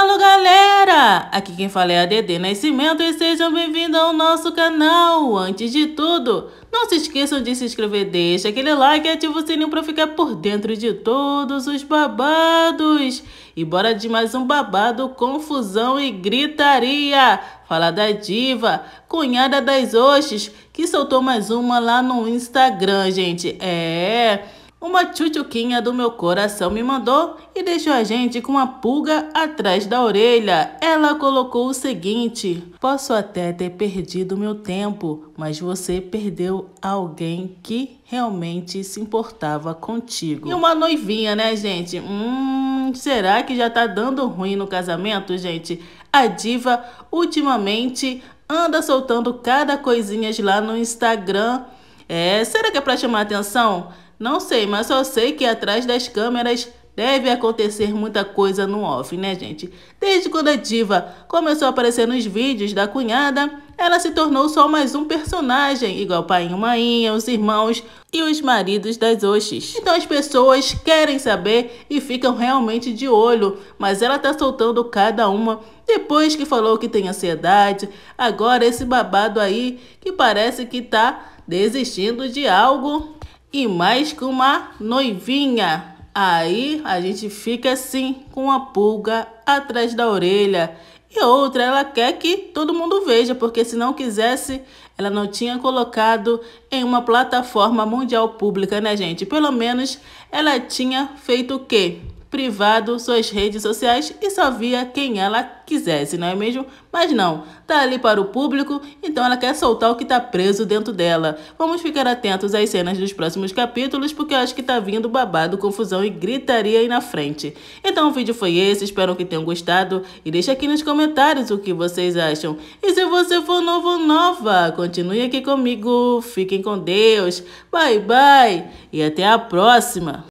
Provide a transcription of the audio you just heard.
Alô galera, aqui quem fala é a Dedê Nascimento e sejam bem-vindos ao nosso canal. Antes de tudo, não se esqueçam de se inscrever, deixa aquele like e ativa o sininho para ficar por dentro de todos os babados. E bora de mais um babado, confusão e gritaria. Fala da diva, cunhada das Oxis, que soltou mais uma lá no Instagram, gente. É... Uma tchutchuquinha do meu coração me mandou e deixou a gente com uma pulga atrás da orelha. Ela colocou o seguinte: Posso até ter perdido meu tempo, mas você perdeu alguém que realmente se importava contigo. E uma noivinha, né, gente? Hum, será que já tá dando ruim no casamento, gente? A diva ultimamente anda soltando cada coisinha lá no Instagram. É, será que é para chamar atenção? Não sei, mas só sei que atrás das câmeras deve acontecer muita coisa no off, né, gente? Desde quando a diva começou a aparecer nos vídeos da cunhada, ela se tornou só mais um personagem, igual pai, o mãe, os irmãos e os maridos das Oxis. Então as pessoas querem saber e ficam realmente de olho, mas ela tá soltando cada uma depois que falou que tem ansiedade, agora esse babado aí que parece que tá desistindo de algo e mais com uma noivinha. Aí a gente fica assim com a pulga atrás da orelha. E outra, ela quer que todo mundo veja, porque se não quisesse, ela não tinha colocado em uma plataforma mundial pública, né, gente? Pelo menos ela tinha feito o quê? privado suas redes sociais e só via quem ela quisesse, não é mesmo? Mas não, tá ali para o público, então ela quer soltar o que tá preso dentro dela. Vamos ficar atentos às cenas dos próximos capítulos, porque eu acho que tá vindo babado, confusão e gritaria aí na frente. Então o vídeo foi esse, espero que tenham gostado e deixa aqui nos comentários o que vocês acham. E se você for novo ou nova, continue aqui comigo, fiquem com Deus, bye bye e até a próxima!